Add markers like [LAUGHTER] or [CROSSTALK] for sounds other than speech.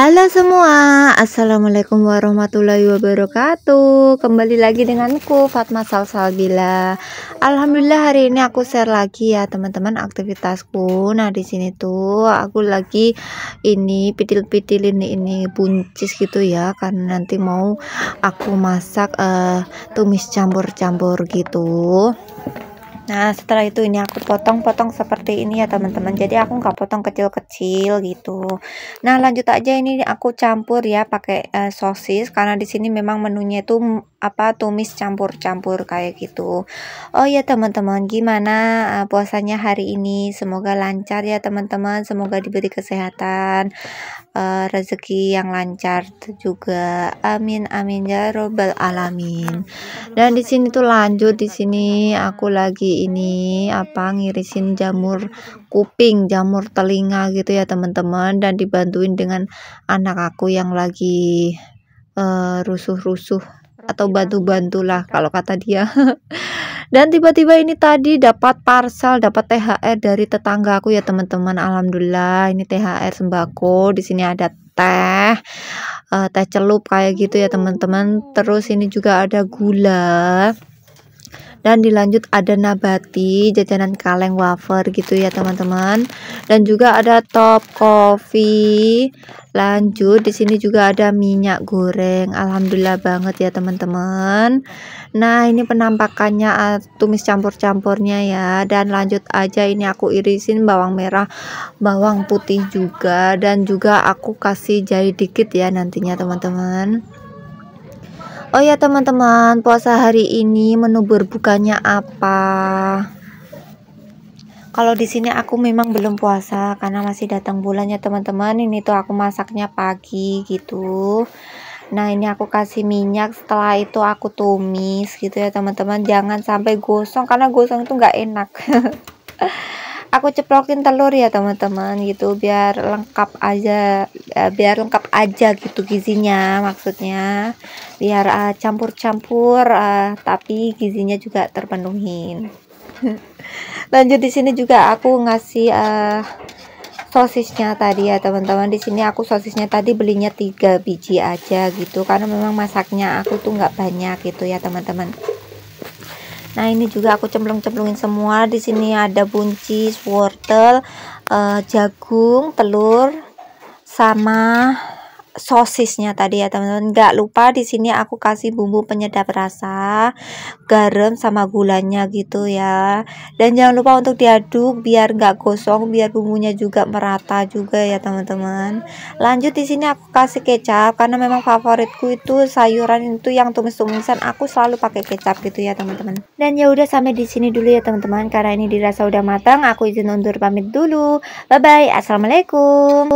Halo semua, Assalamualaikum warahmatullahi wabarakatuh Kembali lagi denganku Fatma Salsalbila Alhamdulillah hari ini aku share lagi ya teman-teman aktivitasku Nah di sini tuh aku lagi ini pitil-pitilin ini buncis gitu ya Karena nanti mau aku masak uh, tumis campur-campur gitu Nah setelah itu ini aku potong-potong seperti ini ya teman-teman Jadi aku nggak potong kecil-kecil gitu Nah lanjut aja ini aku campur ya pakai uh, sosis Karena di sini memang menunya itu apa tumis campur-campur kayak gitu. Oh ya teman-teman, gimana uh, puasanya hari ini? Semoga lancar ya teman-teman, semoga diberi kesehatan, uh, rezeki yang lancar juga. Amin amin ya robbal alamin. Dan di sini tuh lanjut di sini aku lagi ini apa ngirisin jamur kuping, jamur telinga gitu ya teman-teman dan dibantuin dengan anak aku yang lagi eh, rusuh-rusuh atau iya. bantu-bantulah kalau kata dia. [LAUGHS] Dan tiba-tiba ini tadi dapat parcel, dapat THR dari tetangga aku ya teman-teman. Alhamdulillah ini THR sembako. Di sini ada teh eh, teh celup kayak gitu ya hmm. teman-teman terus ini juga ada gula dan dilanjut ada nabati jajanan kaleng wafer gitu ya teman-teman dan juga ada top coffee lanjut di sini juga ada minyak goreng alhamdulillah banget ya teman-teman nah ini penampakannya ah, tumis campur-campurnya ya dan lanjut aja ini aku irisin bawang merah bawang putih juga dan juga aku kasih jahe dikit ya nantinya teman-teman Oh ya teman-teman, puasa hari ini menu berbukanya apa? Kalau di sini aku memang belum puasa karena masih datang bulannya teman-teman. Ini tuh aku masaknya pagi gitu. Nah, ini aku kasih minyak, setelah itu aku tumis gitu ya, teman-teman. Jangan sampai gosong karena gosong itu nggak enak. [LAUGHS] aku ceplokin telur ya teman-teman gitu biar lengkap aja eh, biar lengkap aja gitu gizinya maksudnya biar eh, campur-campur uh, uh, tapi gizinya juga terpenuhi [LAUGHS] lanjut di sini juga aku ngasih uh, sosisnya tadi ya teman-teman di sini aku sosisnya tadi belinya tiga biji aja gitu karena memang masaknya aku tuh nggak banyak gitu ya teman-teman Nah, ini juga aku cemplung-cemplungin semua. Di sini ada buncis, wortel, uh, jagung, telur sama sosisnya tadi ya teman-teman nggak lupa di sini aku kasih bumbu penyedap rasa garam sama gulanya gitu ya dan jangan lupa untuk diaduk biar nggak gosong biar bumbunya juga merata juga ya teman-teman lanjut di sini aku kasih kecap karena memang favoritku itu sayuran itu yang tumis-tumisan aku selalu pakai kecap gitu ya teman-teman dan ya udah sampai di sini dulu ya teman-teman karena ini dirasa udah matang aku izin undur pamit dulu bye bye assalamualaikum